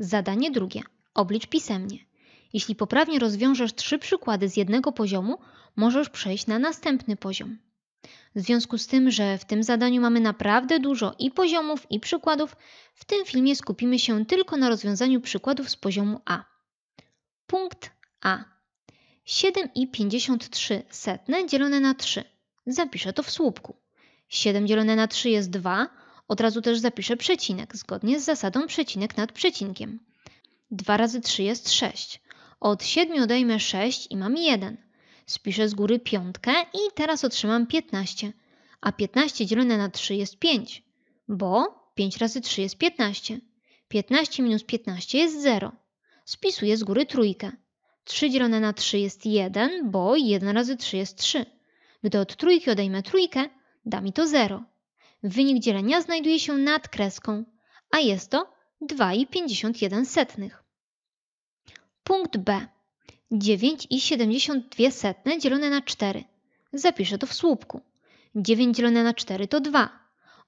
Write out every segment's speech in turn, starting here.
Zadanie drugie. Oblicz pisemnie. Jeśli poprawnie rozwiążesz trzy przykłady z jednego poziomu, możesz przejść na następny poziom. W związku z tym, że w tym zadaniu mamy naprawdę dużo i poziomów, i przykładów, w tym filmie skupimy się tylko na rozwiązaniu przykładów z poziomu A. Punkt A. 7,53 dzielone na 3. Zapiszę to w słupku. 7 dzielone na 3 jest 2, od razu też zapiszę przecinek, zgodnie z zasadą przecinek nad przecinkiem. 2 razy 3 jest 6. Od 7 odejmę 6 i mam 1. Spiszę z góry piątkę i teraz otrzymam 15. A 15 dzielone na 3 jest 5, bo 5 razy 3 jest 15. 15 minus 15 jest 0. Spisuję z góry trójkę. 3 dzielone na 3 jest 1, bo 1 razy 3 jest 3. Gdy od trójki odejmę trójkę, da mi to 0. Wynik dzielenia znajduje się nad kreską, a jest to 2,51. Punkt B. 9,72 dzielone na 4. Zapiszę to w słupku. 9 dzielone na 4 to 2.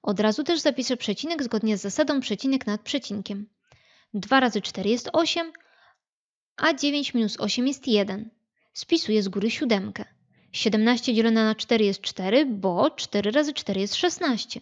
Od razu też zapiszę przecinek zgodnie z zasadą przecinek nad przecinkiem. 2 razy 4 jest 8, a 9 minus 8 jest 1. Spisuję z góry siódemkę. 17 dzielone na 4 jest 4, bo 4 razy 4 jest 16.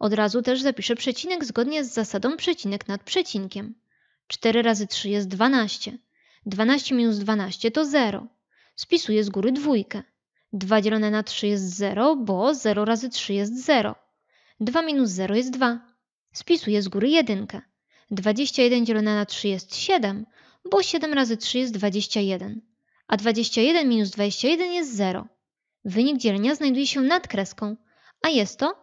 Od razu też zapiszę przecinek zgodnie z zasadą przecinek nad przecinkiem. 4 razy 3 jest 12. 12 minus 12 to 0. Spisuję z góry dwójkę. 2 dzielone na 3 jest 0, bo 0 razy 3 jest 0. 2 minus 0 jest 2. Spisuję z góry jedynkę. 21 dzielone na 3 jest 7, bo 7 razy 3 jest 21. A 21 minus 21 jest 0. Wynik dzielenia znajduje się nad kreską, a jest to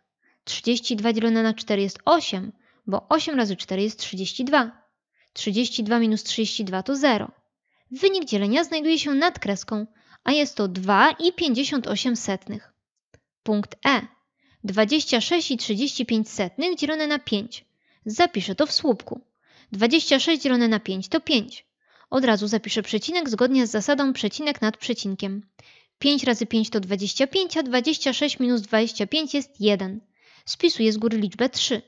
32 dzielone na 4 jest 8, bo 8 razy 4 jest 32. 32 minus 32 to 0. Wynik dzielenia znajduje się nad kreską, a jest to 2,58. Punkt E. 26,35 dzielone na 5. Zapiszę to w słupku. 26 dzielone na 5 to 5. Od razu zapiszę przecinek zgodnie z zasadą przecinek nad przecinkiem. 5 razy 5 to 25, a 26 minus 25 jest 1. Spisuję z góry liczbę 3.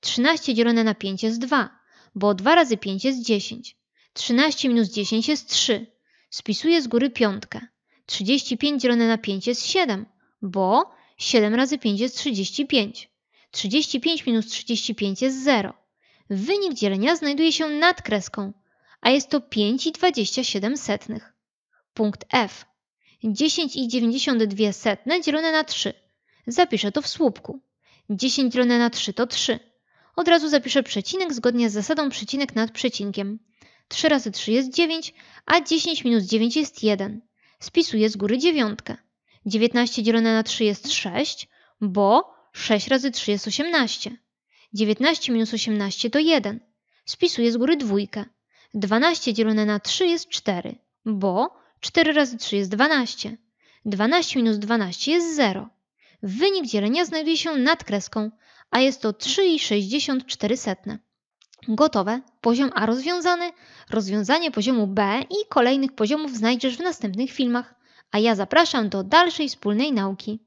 13 dzielone na 5 jest 2, bo 2 razy 5 jest 10. 13 minus 10 jest 3. Spisuję z góry piątkę. 35 dzielone na 5 jest 7, bo 7 razy 5 jest 35. 35 minus 35 jest 0. Wynik dzielenia znajduje się nad kreską, a jest to 5,27. Punkt F. 10,92 dzielone na 3. Zapiszę to w słupku. 10 dzielone na 3 to 3. Od razu zapiszę przecinek zgodnie z zasadą przecinek nad przecinkiem. 3 razy 3 jest 9, a 10 minus 9 jest 1. Spisuję z góry dziewiątkę. 19 dzielone na 3 jest 6, bo 6 razy 3 jest 18. 19 minus 18 to 1. Spisuję z góry dwójkę. 12 dzielone na 3 jest 4, bo 4 razy 3 jest 12. 12 minus 12 jest 0. Wynik dzielenia znajduje się nad kreską, a jest to 3,64. Gotowe, poziom A rozwiązany, rozwiązanie poziomu B i kolejnych poziomów znajdziesz w następnych filmach, a ja zapraszam do dalszej wspólnej nauki.